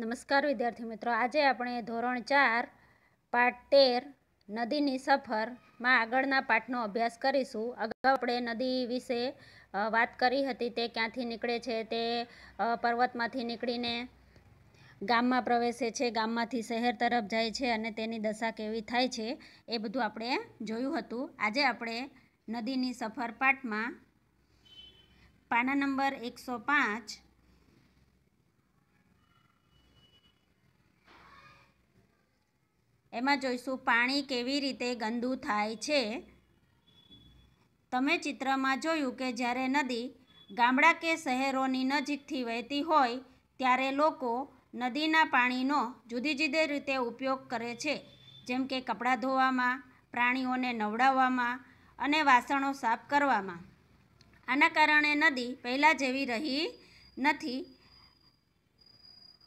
નમસ્કાર વિદ્યાર્થી મિત્રો આજે આપણે ધોરણ ચાર પાઠ તેર નદીની સફરમાં આગળના પાઠનો અભ્યાસ કરીશું અગાઉ આપણે નદી વિશે વાત કરી હતી તે ક્યાંથી નીકળે છે તે પર્વતમાંથી નીકળીને ગામમાં પ્રવેશે છે ગામમાંથી શહેર તરફ જાય છે અને તેની દશા કેવી થાય છે એ બધું આપણે જોયું હતું આજે આપણે નદીની સફર પાઠમાં પાના નંબર એકસો પાંચ એમાં જોઈશું પાણી કેવી રીતે ગંદુ થાય છે તમે ચિત્રમાં જોયું કે જ્યારે નદી ગામડા કે શહેરોની નજીકથી વહેતી હોય ત્યારે લોકો નદીના પાણીનો જુદી જુદી રીતે ઉપયોગ કરે છે જેમ કે કપડાં ધોવામાં પ્રાણીઓને નવડાવવામાં અને વાસણો સાફ કરવામાં આના કારણે નદી પહેલાં જેવી રહી નથી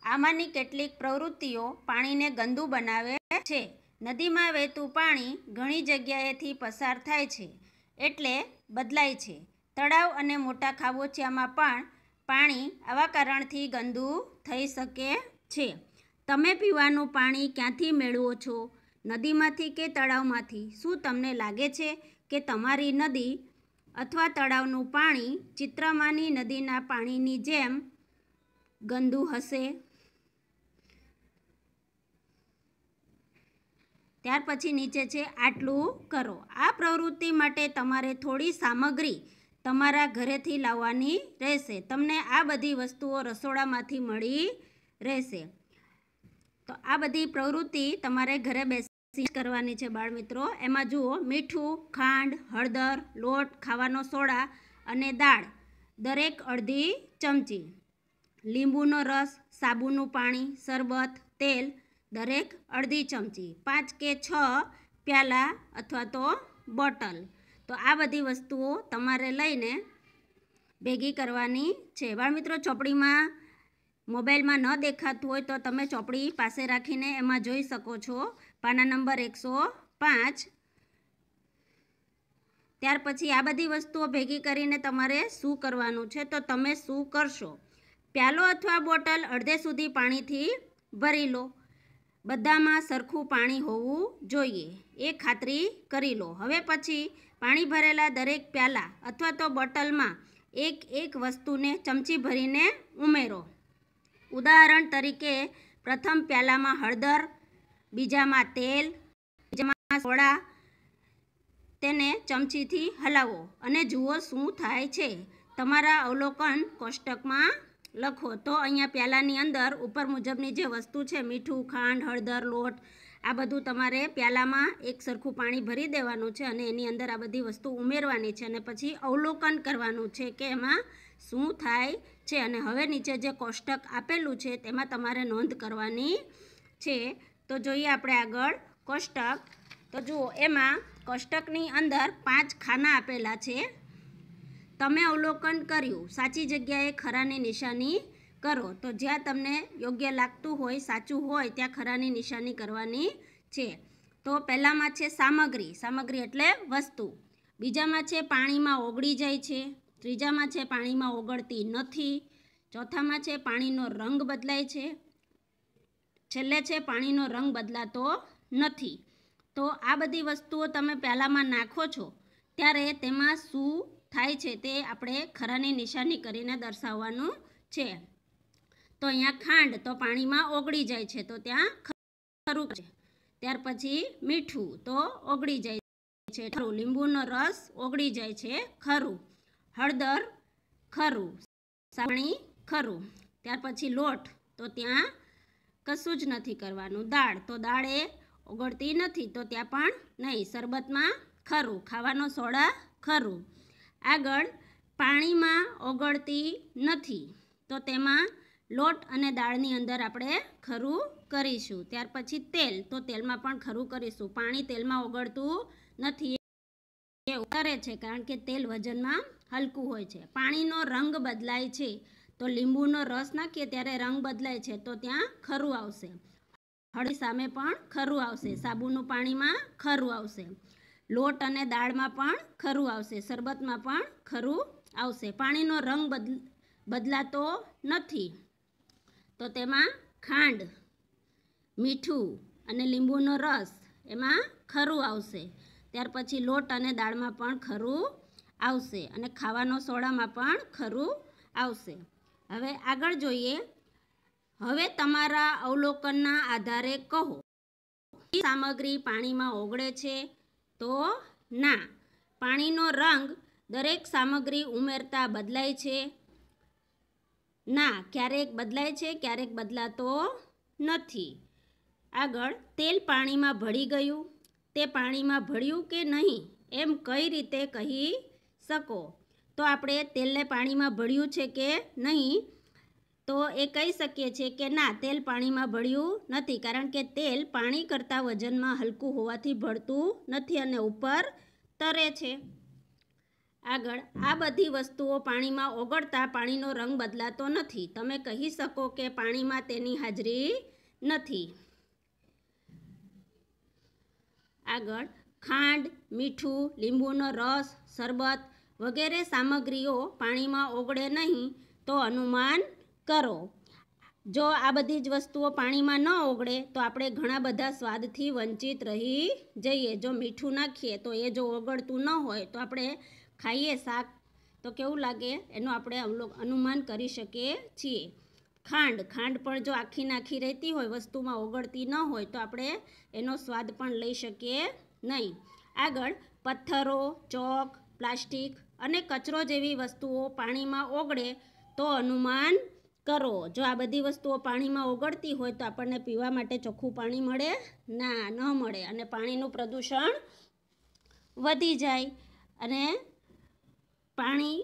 આમાંની કેટલીક પ્રવૃત્તિઓ પાણીને ગંદુ બનાવે છે નદીમાં વહેતું પાણી ઘણી જગ્યાએથી પસાર થાય છે એટલે બદલાય છે તળાવ અને મોટા ખાબોચિયામાં પણ પાણી આવા કારણથી ગંદુ થઈ શકે છે તમે પીવાનું પાણી ક્યાંથી મેળવો છો નદીમાંથી કે તળાવમાંથી શું તમને લાગે છે કે તમારી નદી અથવા તળાવનું પાણી ચિત્રમાંની નદીના પાણીની જેમ ગંદુ હશે ત્યાર પછી નીચે છે આટલું કરો આ પ્રવૃત્તિ માટે તમારે થોડી સામગ્રી તમારા ઘરેથી લાવવાની રહેશે તમને આ બધી વસ્તુઓ રસોડામાંથી મળી રહેશે તો આ બધી પ્રવૃત્તિ તમારે ઘરે બેસી કરવાની છે બાળમિત્રો એમાં જુઓ મીઠું ખાંડ હળદર લોટ ખાવાનો સોડા અને દાળ દરેક અડધી ચમચી લીંબુનો રસ સાબુનું પાણી શરબત તેલ દરેક અડધી ચમચી પાંચ કે છ પ્યાલા અથવા તો બોટલ તો આ બધી વસ્તુઓ તમારે લઈને ભેગી કરવાની છે બાળમિત્રો ચોપડીમાં મોબાઈલમાં ન દેખાતું હોય તો તમે ચોપડી પાસે રાખીને એમાં જોઈ શકો છો પાના નંબર એકસો પાંચ ત્યાર પછી આ બધી વસ્તુઓ ભેગી કરીને તમારે શું કરવાનું છે તો તમે શું કરશો પ્યાલો અથવા બોટલ અડધે સુધી પાણીથી ભરી લો બધામાં સરખું પાણી હોવું જોઈએ એ ખાતરી કરી લો હવે પછી પાણી ભરેલા દરેક પ્યાલા અથવા તો બોટલમાં એક એક વસ્તુને ચમચી ભરીને ઉમેરો ઉદાહરણ તરીકે પ્રથમ પ્યાલામાં હળદર બીજામાં તેલ બીજામાં સોડા તેને ચમચીથી હલાવો અને જુઓ શું થાય છે તમારા અવલોકન કોષ્ટકમાં લખો તો અહીંયા પ્યાલાની અંદર ઉપર મુજબની જે વસ્તુ છે મીઠું ખાંડ હળદર લોટ આ બધું તમારે પ્યાલામાં એક સરખું પાણી ભરી દેવાનું છે અને એની અંદર આ બધી વસ્તુ ઉમેરવાની છે અને પછી અવલોકન કરવાનું છે કે એમાં શું થાય છે અને હવે નીચે જે કોષ્ટક આપેલું છે તેમાં તમારે નોંધ કરવાની છે તો જોઈએ આપણે આગળ કોષ્ટક તો જુઓ એમાં કોષ્ટકની અંદર પાંચ ખાના આપેલા છે તમે અવલોકન કર્યું સાચી જગ્યાએ ખરાની નિશાની કરો તો જ્યાં તમને યોગ્ય લાગતું હોય સાચું હોય ત્યાં ખરાની નિશાની કરવાની છે તો પહેલાંમાં છે સામગ્રી સામગ્રી એટલે વસ્તુ બીજામાં છે પાણીમાં ઓગળી જાય છે ત્રીજામાં છે પાણીમાં ઓગળતી નથી ચોથામાં છે પાણીનો રંગ બદલાય છે છેલ્લે છે પાણીનો રંગ બદલાતો નથી તો આ બધી વસ્તુઓ તમે પહેલાંમાં નાખો છો ત્યારે તેમાં શું થાય છે તે આપણે ખરાની નિશાની કરીને દર્શાવવાનું છે તો અહીંયા ખાંડ તો પાણીમાં ઓગળી જાય છે તો ત્યાં ખરું છે ત્યાર પછી મીઠું તો ઓગળી જાય છે ખરું લીંબુનો રસ ઓગળી જાય છે ખરું હળદર ખરું સાણી ખરું ત્યાર પછી લોટ તો ત્યાં કશું જ નથી કરવાનું દાળ તો દાળ એ ઓગળતી નથી તો ત્યાં પણ નહીં શરબતમાં ખરું ખાવાનો સોડા ખરું આગળ પાણીમાં ઓગળતી નથી તો તેમાં લોટ અને દાળની અંદર આપણે ખરું કરીશું ત્યાર પછી તેલ તો તેલમાં પણ ખરું કરીશું પાણી તેલમાં ઓગળતું નથી એ ઉતરે છે કારણ કે તેલ વજનમાં હલકું હોય છે પાણીનો રંગ બદલાય છે તો લીંબુનો રસ નાખીએ ત્યારે રંગ બદલાય છે તો ત્યાં ખરું આવશે હળદી સામે પણ ખરું આવશે સાબુનું પાણીમાં ખરું આવશે લોટ અને દાળમાં પણ ખરું આવશે શરબતમાં પણ ખરું આવશે પાણીનો રંગ બદલ બદલાતો નથી તો તેમાં ખાંડ મીઠું અને લીંબુનો રસ એમાં ખરું આવશે ત્યાર પછી લોટ અને દાળમાં પણ ખરું આવશે અને ખાવાનો સોડામાં પણ ખરું આવશે હવે આગળ જોઈએ હવે તમારા અવલોકનના આધારે કહો સામગ્રી પાણીમાં ઓગળે છે તો ના પાણીનો રંગ દરેક સામગ્રી ઉમેરતા બદલાય છે ના ક્યારેક બદલાય છે ક્યારેક બદલાતો નથી આગળ તેલ પાણીમાં ભળી ગયું તે પાણીમાં ભળ્યું કે નહીં એમ કઈ રીતે કહી શકો તો આપણે તેલને પાણીમાં ભળ્યું છે કે નહીં તો એ કહી શકીએ છીએ કે ના તેલ પાણીમાં ભળ્યું નથી કારણ કે તેલ પાણી કરતાં વજનમાં હલકું હોવાથી ભળતું નથી અને ઉપર તરે છે આગળ આ બધી વસ્તુઓ પાણીમાં ઓગળતા પાણીનો રંગ બદલાતો નથી તમે કહી શકો કે પાણીમાં તેની હાજરી નથી આગળ ખાંડ મીઠું લીંબુનો રસ શરબત વગેરે સામગ્રીઓ પાણીમાં ઓગળે નહીં તો અનુમાન કરો જો આ બધી જ વસ્તુઓ પાણીમાં ન ઓગળે તો આપણે ઘણા બધા સ્વાદથી વંચિત રહી જઈએ જો મીઠું નાખીએ તો એ જો ઓગળતું ન હોય તો આપણે ખાઈએ શાક તો કેવું લાગે એનું આપણે અવલોક અનુમાન કરી શકીએ છીએ ખાંડ ખાંડ પણ જો આખી નાખી રહેતી હોય વસ્તુમાં ઓગળતી ન હોય તો આપણે એનો સ્વાદ પણ લઈ શકીએ નહીં આગળ પથ્થરો ચોક પ્લાસ્ટિક અને કચરો જેવી વસ્તુઓ પાણીમાં ઓગળે તો અનુમાન કરો જો આ બધી વસ્તુઓ પાણીમાં ઓગળતી હોય તો આપણને પીવા માટે ચોખ્ખું પાણી મળે ના ન મળે અને પાણીનું પ્રદૂષણ વધી જાય અને પાણી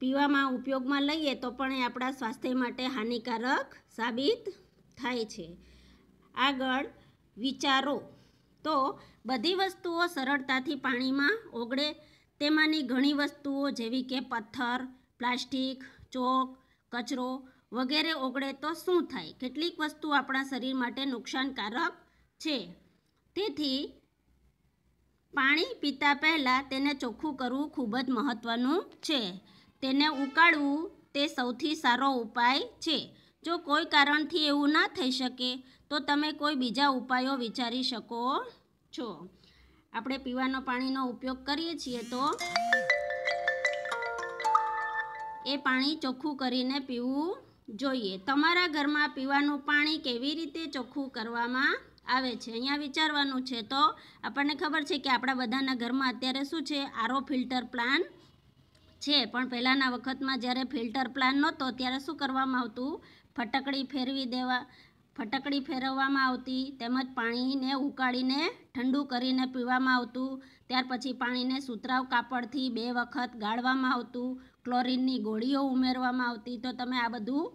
પીવામાં ઉપયોગમાં લઈએ તો પણ એ આપણા સ્વાસ્થ્ય માટે હાનિકારક સાબિત થાય છે આગળ વિચારો તો બધી વસ્તુઓ સરળતાથી પાણીમાં ઓગળે તેમાંની ઘણી વસ્તુઓ જેવી કે પથ્થર પ્લાસ્ટિક ચોક કચરો વગેરે ઓગળે તો શું થાય કેટલીક વસ્તુ આપણા શરીર માટે નુકસાનકારક છે તેથી પાણી પીતા પહેલાં તેને ચોખ્ખું કરવું ખૂબ જ મહત્ત્વનું છે તેને ઉકાળવું તે સૌથી સારો ઉપાય છે જો કોઈ કારણથી એવું ના થઈ શકે તો તમે કોઈ બીજા ઉપાયો વિચારી શકો છો આપણે પીવાના પાણીનો ઉપયોગ કરીએ છીએ તો એ પાણી ચોખ્ખું કરીને પીવું જોઈએ તમારા ઘરમાં પીવાનું પાણી કેવી રીતે ચોખ્ખું કરવામાં આવે છે અહીંયા વિચારવાનું છે તો આપણને ખબર છે કે આપણા બધાના ઘરમાં અત્યારે શું છે આરો ફિલ્ટર પ્લાન છે પણ પહેલાંના વખતમાં જ્યારે ફિલ્ટર પ્લાન નહોતો ત્યારે શું કરવામાં આવતું ફટકડી ફેરવી દેવા ફટકડી ફેરવવામાં આવતી તેમજ પાણીને ઉકાળીને ઠંડુ કરીને પીવામાં આવતું ત્યાર પછી પાણીને સુતરાવ કાપડથી બે વખત ગાળવામાં આવતું ક્લોરીનની ગોળીઓ ઉમેરવામાં આવતી તો તમે આ બધું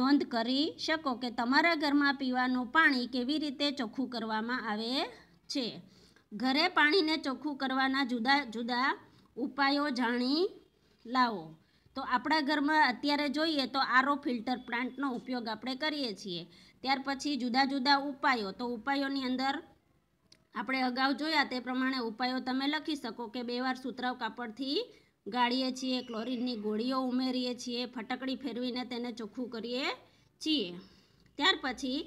નોંધ કરી શકો કે તમારા ઘરમાં પીવાનું પાણી કેવી રીતે ચોખ્ખું કરવામાં આવે છે ઘરે પાણીને ચોખ્ખું કરવાના જુદા જુદા ઉપાયો જાણી લાવો તો આપણા ઘરમાં અત્યારે જોઈએ તો આરો ફિલ્ટર પ્લાન્ટનો ઉપયોગ આપણે કરીએ છીએ ત્યાર પછી જુદા જુદા ઉપાયો તો ઉપાયોની અંદર આપણે અગાઉ જોયા તે પ્રમાણે ઉપાયો તમે લખી શકો કે બે વાર સુતરાવ કાપડથી ગાળીએ છીએ ક્લોરીનની ગોળીઓ ઉમેરીએ છીએ ફટકડી ફેરવીને તેને ચોખ્ખું કરીએ છીએ ત્યાર પછી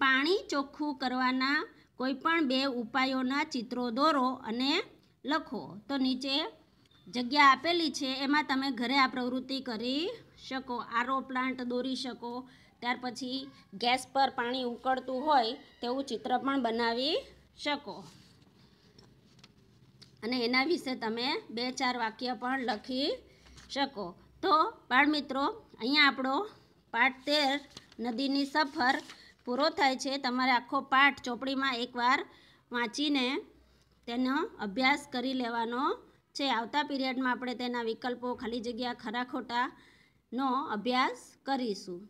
પાણી ચોખ્ખું કરવાના કોઈપણ બે ઉપાયોના ચિત્રો દોરો અને લખો તો નીચે જગ્યા આપેલી છે એમાં તમે ઘરે આ પ્રવૃત્તિ કરી શકો આરો પ્લાન્ટ દોરી શકો ત્યાર પછી ગેસ પર પાણી ઉકળતું હોય તેવું ચિત્ર પણ બનાવી શકો અને એના વિશે તમે બે ચાર વાક્ય પણ લખી શકો તો બાળમિત્રો અહીંયા આપણો પાઠ તેર નદીની સફર પૂરો થાય છે તમારે આખો પાઠ ચોપડીમાં એકવાર વાંચીને તેનો અભ્યાસ કરી લેવાનો છે આવતા પીરિયડમાં આપણે તેના વિકલ્પો ખાલી જગ્યા ખરા ખોટાનો અભ્યાસ કરીશું